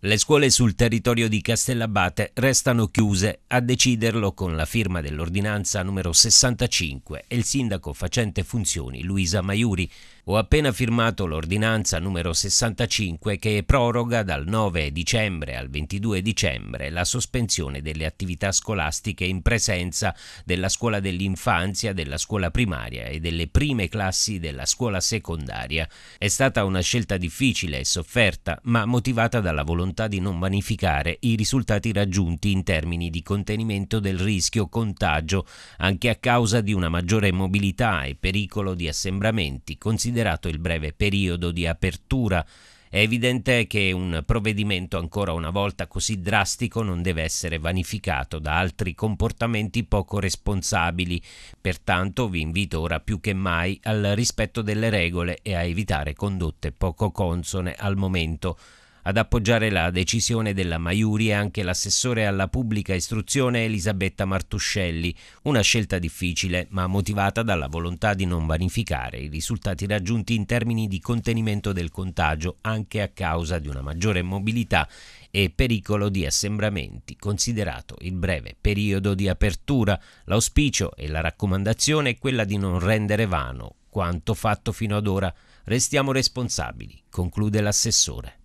Le scuole sul territorio di Castellabate restano chiuse, a deciderlo con la firma dell'ordinanza numero 65 e il sindaco facente funzioni Luisa Maiuri ho appena firmato l'ordinanza numero 65 che proroga dal 9 dicembre al 22 dicembre la sospensione delle attività scolastiche in presenza della scuola dell'infanzia, della scuola primaria e delle prime classi della scuola secondaria. È stata una scelta difficile e sofferta, ma motivata dalla volontà di non vanificare i risultati raggiunti in termini di contenimento del rischio contagio, anche a causa di una maggiore mobilità e pericolo di assembramenti, considerando considerato il breve periodo di apertura. È evidente che un provvedimento ancora una volta così drastico non deve essere vanificato da altri comportamenti poco responsabili, pertanto vi invito ora più che mai al rispetto delle regole e a evitare condotte poco consone al momento. Ad appoggiare la decisione della Maiuri è anche l'assessore alla pubblica istruzione Elisabetta Martuscelli, una scelta difficile ma motivata dalla volontà di non vanificare i risultati raggiunti in termini di contenimento del contagio anche a causa di una maggiore mobilità e pericolo di assembramenti, considerato il breve periodo di apertura. L'auspicio e la raccomandazione è quella di non rendere vano quanto fatto fino ad ora. Restiamo responsabili, conclude l'assessore.